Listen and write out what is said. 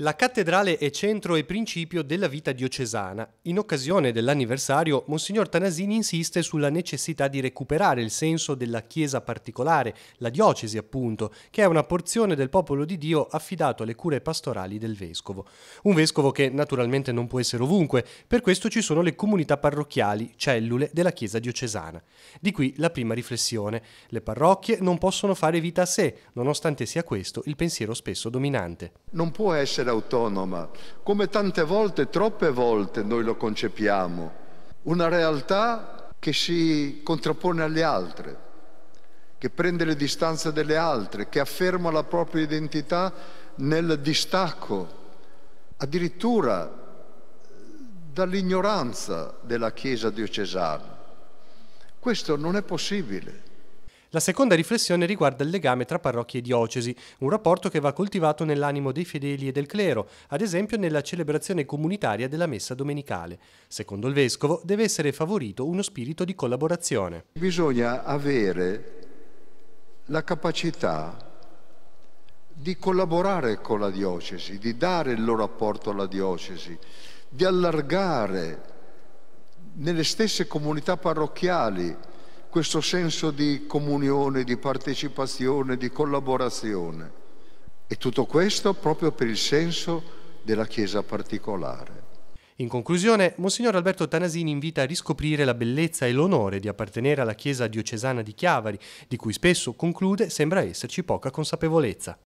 La cattedrale è centro e principio della vita diocesana. In occasione dell'anniversario, Monsignor Tanasini insiste sulla necessità di recuperare il senso della chiesa particolare, la diocesi appunto, che è una porzione del popolo di Dio affidato alle cure pastorali del vescovo. Un vescovo che naturalmente non può essere ovunque, per questo ci sono le comunità parrocchiali, cellule della chiesa diocesana. Di qui la prima riflessione. Le parrocchie non possono fare vita a sé, nonostante sia questo il pensiero spesso dominante. Non può essere essere autonoma, come tante volte, troppe volte noi lo concepiamo, una realtà che si contrappone alle altre, che prende le distanze delle altre, che afferma la propria identità nel distacco, addirittura eh, dall'ignoranza della Chiesa diocesana. Questo non è possibile. La seconda riflessione riguarda il legame tra parrocchie e diocesi, un rapporto che va coltivato nell'animo dei fedeli e del clero, ad esempio nella celebrazione comunitaria della messa domenicale. Secondo il vescovo deve essere favorito uno spirito di collaborazione. Bisogna avere la capacità di collaborare con la diocesi, di dare il loro apporto alla diocesi, di allargare nelle stesse comunità parrocchiali questo senso di comunione, di partecipazione, di collaborazione. E tutto questo proprio per il senso della Chiesa particolare. In conclusione, Monsignor Alberto Tanasini invita a riscoprire la bellezza e l'onore di appartenere alla Chiesa diocesana di Chiavari, di cui spesso, conclude, sembra esserci poca consapevolezza.